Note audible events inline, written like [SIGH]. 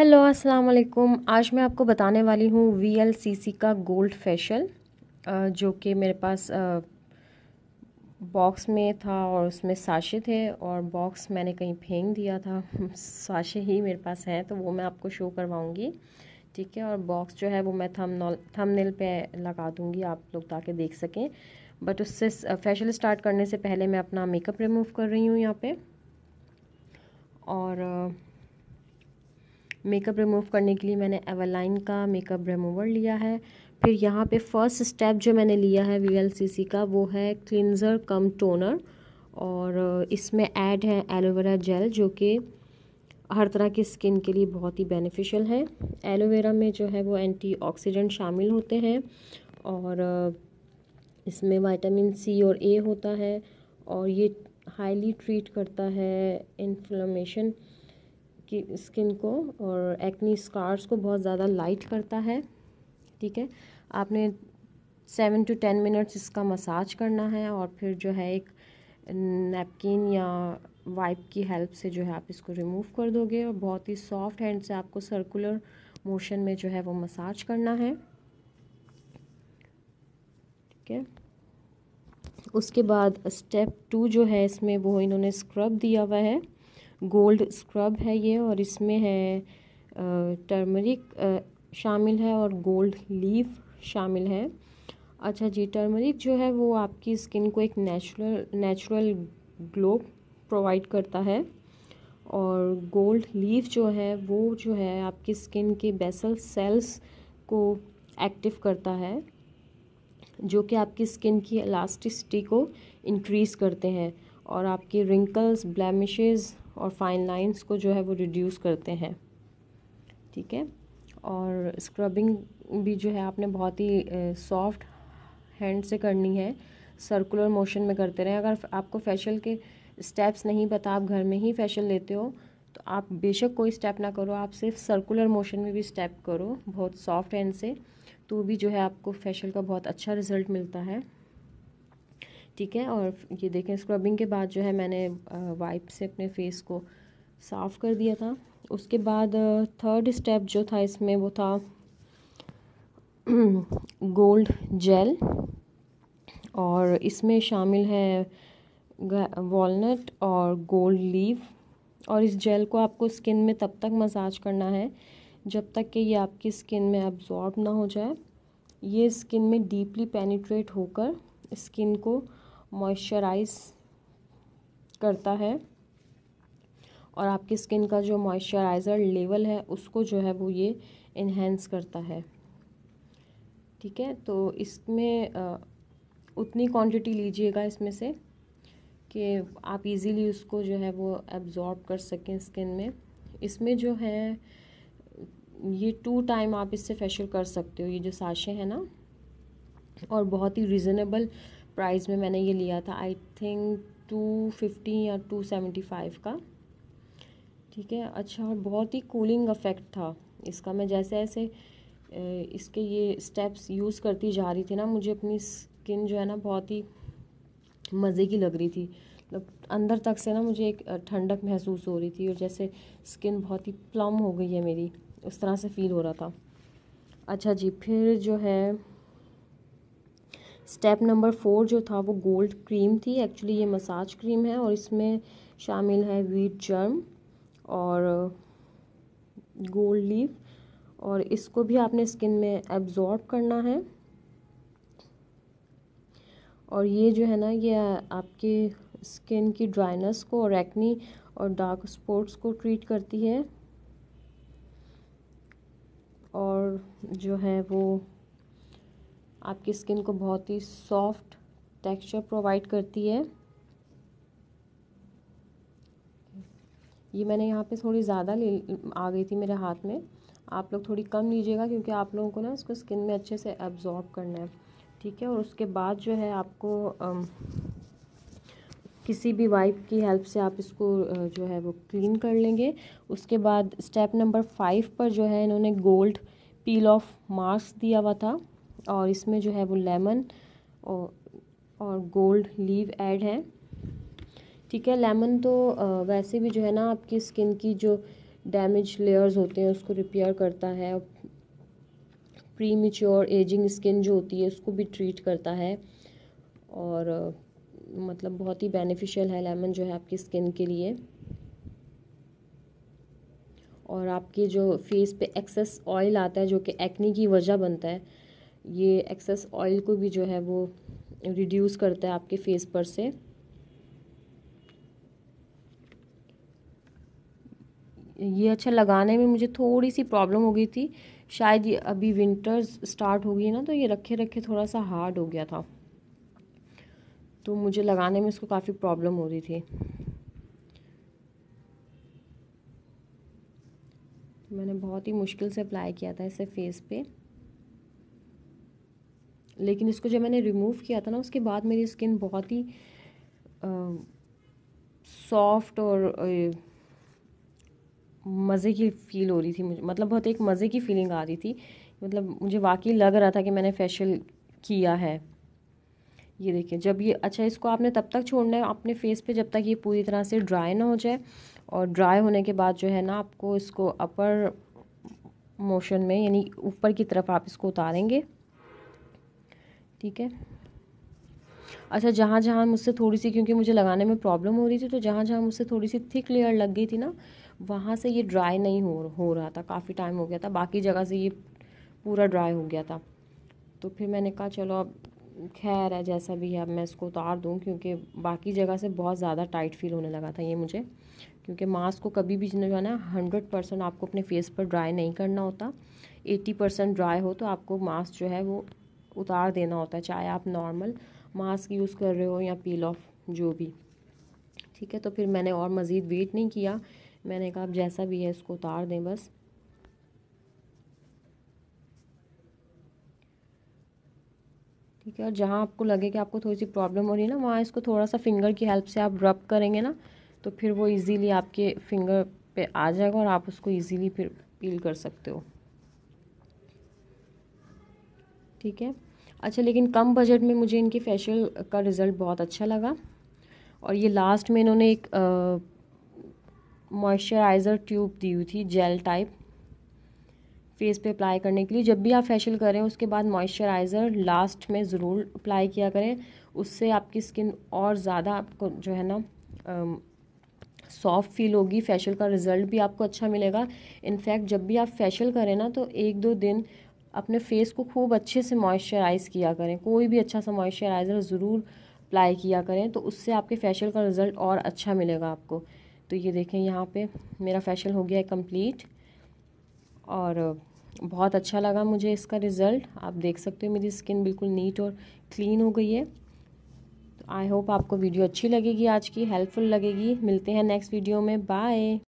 hello अस्सलाम वालेकुम आज मैं आपको बताने वाली हूँ वी का गोल्ड फेशियल जो कि मेरे पास बॉक्स में था और उसमें साशे थे और बॉक्स मैंने कहीं फेंक दिया था साशे [LAUGHS] ही मेरे पास हैं तो वो मैं आपको शो करवाऊँगी ठीक है और बॉक्स जो है वो मैं थम थंबनेल पे लगा दूँगी आप लोग ताकि देख सकें बट उससे फेशियल स्टार्ट करने से पहले मैं अपना मेकअप रिमूव कर रही हूँ यहाँ पर और मेकअप रिमूव करने के लिए मैंने एवरलाइन का मेकअप रिमूवर लिया है फिर यहाँ पे फर्स्ट स्टेप जो मैंने लिया है वी का वो है क्लिनज़र कम टोनर और इसमें ऐड है एलोवेरा जेल जो कि हर तरह की स्किन के लिए बहुत ही बेनिफिशियल है एलोवेरा में जो है वो एंटी शामिल होते हैं और इसमें वाइटामिन सी और ए होता है और ये हाईली ट्रीट करता है इन्फ्लोमेशन स्किन स्किन को और एक्नी स्कार्स को बहुत ज़्यादा लाइट करता है ठीक है आपने सेवन टू टेन मिनट्स इसका मसाज करना है और फिर जो है एक नैपकिन या वाइप की हेल्प से जो है आप इसको रिमूव कर दोगे और बहुत ही सॉफ्ट हैंड से आपको सर्कुलर मोशन में जो है वो मसाज करना है ठीक है उसके बाद स्टेप टू जो है इसमें वो इन्होंने स्क्रब दिया हुआ है गोल्ड स्क्रब है ये और इसमें है टर्मरिक शामिल है और गोल्ड लीफ शामिल है अच्छा जी टर्मरिक जो है वो आपकी स्किन को एक नेचुरल नेचुरल ग्लो प्रोवाइड करता है और गोल्ड लीफ जो है वो जो है आपकी स्किन के बेसल सेल्स को एक्टिव करता है जो कि आपकी स्किन की इलास्टिसिटी को इंक्रीज़ करते हैं और आपके रिंकल्स ब्लैमिशेज़ और फाइन लाइंस को जो है वो रिड्यूस करते हैं ठीक है और स्क्रबिंग भी जो है आपने बहुत ही सॉफ्ट हैंड से करनी है सर्कुलर मोशन में करते रहें अगर आपको फेशियल के स्टेप्स नहीं पता आप घर में ही फेशियल लेते हो तो आप बेशक कोई स्टेप ना करो आप सिर्फ सर्कुलर मोशन में भी स्टेप करो बहुत सॉफ्ट हैंड से तो भी जो है आपको फेशियल का बहुत अच्छा रिजल्ट मिलता है ठीक है और ये देखें स्क्रबिंग के बाद जो है मैंने वाइप से अपने फेस को साफ़ कर दिया था उसके बाद थर्ड स्टेप जो था इसमें वो था गोल्ड [CLEARS THROAT] जेल और इसमें शामिल है वॉलनट और गोल्ड लीव और इस जेल को आपको स्किन में तब तक मसाज करना है जब तक कि ये आपकी स्किन में अब्जॉर्ब ना हो जाए ये स्किन में डीपली पेनिट्रेट होकर स्किन को मॉइस्चराइज करता है और आपकी स्किन का जो मॉइस्चराइज़र लेवल है उसको जो है वो ये इन्हेंस करता है ठीक है तो इसमें उतनी क्वांटिटी लीजिएगा इसमें से कि आप इजीली उसको जो है वो एब्ज़ॉर्ब कर सकें स्किन में इसमें जो है ये टू टाइम आप इससे फेशियल कर सकते हो ये जो साशें हैं ना और बहुत ही रिजनेबल प्राइस में मैंने ये लिया था आई थिंक टू फिफ्टी या टू सेवेंटी फाइव का ठीक है अच्छा और बहुत ही कूलिंग अफेक्ट था इसका मैं जैसे ऐसे इसके ये स्टेप्स यूज़ करती जा रही थी ना मुझे अपनी स्किन जो है ना बहुत ही मज़े की लग रही थी मतलब अंदर तक से ना मुझे एक ठंडक महसूस हो रही थी और जैसे स्किन बहुत ही प्लम हो गई है मेरी उस तरह से फील हो रहा था अच्छा जी फिर जो है स्टेप नंबर फोर जो था वो गोल्ड क्रीम थी एक्चुअली ये मसाज क्रीम है और इसमें शामिल है वीट जर्म और गोल्ड uh, लीफ और इसको भी आपने स्किन में एब्जॉर्ब करना है और ये जो है ना ये आपके स्किन की ड्राइनेस को और एक्नी और डार्क स्पॉट्स को ट्रीट करती है और जो है वो आपकी स्किन को बहुत ही सॉफ्ट टेक्सचर प्रोवाइड करती है ये मैंने यहाँ पे थोड़ी ज़्यादा ले आ गई थी मेरे हाथ में आप लोग थोड़ी कम लीजिएगा क्योंकि आप लोगों को ना इसको स्किन में अच्छे से एब्जॉर्ब करना है ठीक है और उसके बाद जो है आपको अम, किसी भी वाइप की हेल्प से आप इसको जो है वो क्लीन कर लेंगे उसके बाद स्टेप नंबर फाइव पर जो है इन्होंने गोल्ड पील ऑफ मास्क दिया हुआ था और इसमें जो है वो लेमन और और गोल्ड लीव ऐड है ठीक है लेमन तो वैसे भी जो है ना आपकी स्किन की जो डैमेज लेयर्स होते हैं उसको रिपेयर करता है प्री एजिंग स्किन जो होती है उसको भी ट्रीट करता है और मतलब बहुत ही बेनिफिशियल है लेमन जो है आपकी स्किन के लिए और आपके जो फेस पे एक्सेस ऑयल आता है जो कि एक्नी की वजह बनता है ये एक्सेस ऑयल को भी जो है वो रिड्यूस करता है आपके फेस पर से ये अच्छा लगाने में मुझे थोड़ी सी प्रॉब्लम हो गई थी शायद ये अभी विंटर्स स्टार्ट हो गई ना तो ये रखे रखे थोड़ा सा हार्ड हो गया था तो मुझे लगाने में इसको काफ़ी प्रॉब्लम हो रही थी मैंने बहुत ही मुश्किल से अप्लाई किया था इसे फेस पे लेकिन इसको जब मैंने रिमूव किया था ना उसके बाद मेरी स्किन बहुत ही सॉफ्ट और मज़े की फ़ील हो रही थी मुझे मतलब बहुत एक मज़े की फीलिंग आ रही थी मतलब मुझे वाकई लग रहा था कि मैंने फेशियल किया है ये देखिए जब ये अच्छा इसको आपने तब तक छोड़ना है अपने फेस पे जब तक ये पूरी तरह से ड्राई ना हो जाए और ड्राई होने के बाद जो है ना आपको इसको अपर मोशन में यानी ऊपर की तरफ आप इसको उतारेंगे ठीक है अच्छा जहाँ जहाँ मुझसे थोड़ी सी क्योंकि मुझे लगाने में प्रॉब्लम हो रही थी तो जहाँ जहाँ मुझसे थोड़ी सी थिक लेयर लग गई थी ना वहाँ से ये ड्राई नहीं हो हो रहा था काफ़ी टाइम हो गया था बाकी जगह से ये पूरा ड्राई हो गया था तो फिर मैंने कहा चलो अब खैर है जैसा भी है अब मैं इसको उतार दूँ क्योंकि बाकी जगह से बहुत ज़्यादा टाइट फील होने लगा था ये मुझे क्योंकि मास्क को कभी भी जो है ना हंड्रेड परसेंट आपको अपने फेस पर ड्राई नहीं करना होता एटी परसेंट ड्राई हो तो आपको मास्क जो है वो उतार देना होता है चाहे आप नॉर्मल मास्क यूज़ कर रहे हो या पील ऑफ जो भी ठीक है तो फिर मैंने और मज़ीद वेट नहीं किया मैंने कहा आप जैसा भी है इसको उतार दें बस ठीक है और जहाँ आपको लगे कि आपको थोड़ी सी प्रॉब्लम हो रही है ना वहाँ इसको थोड़ा सा फिंगर की हेल्प से आप रब करेंगे ना तो फिर वो इजीली आपके फिंगर पे आ जाएगा और आप उसको इजीली फिर पील कर सकते हो ठीक है अच्छा लेकिन कम बजट में मुझे इनके फेशियल का रिज़ल्ट बहुत अच्छा लगा और ये लास्ट में इन्होंने एक मॉइस्चराइज़र ट्यूब दी हुई थी जेल टाइप फेस पे अप्लाई करने के लिए जब भी आप फेशियल करें उसके बाद मॉइस्चराइज़र लास्ट में ज़रूर अप्लाई किया करें उससे आपकी स्किन और ज़्यादा आपको जो है ना सॉफ्ट फील होगी फेशियल का रिज़ल्ट भी आपको अच्छा मिलेगा इनफैक्ट जब भी आप फेशियल करें ना तो एक दो दिन अपने फेस को खूब अच्छे से मॉइस्चराइज़ किया करें कोई भी अच्छा सा मॉइस्चराइज़र ज़रूर अप्लाई किया करें तो उससे आपके फेशियल का रिज़ल्ट और अच्छा मिलेगा आपको तो ये देखें यहाँ पे मेरा फेशियल हो गया है कम्प्लीट और बहुत अच्छा लगा मुझे इसका रिज़ल्ट आप देख सकते हो मेरी स्किन बिल्कुल नीट और क्लीन हो गई है तो आई होप आपको वीडियो अच्छी लगेगी आज की हेल्पफुल लगेगी मिलते हैं नेक्स्ट वीडियो में बाय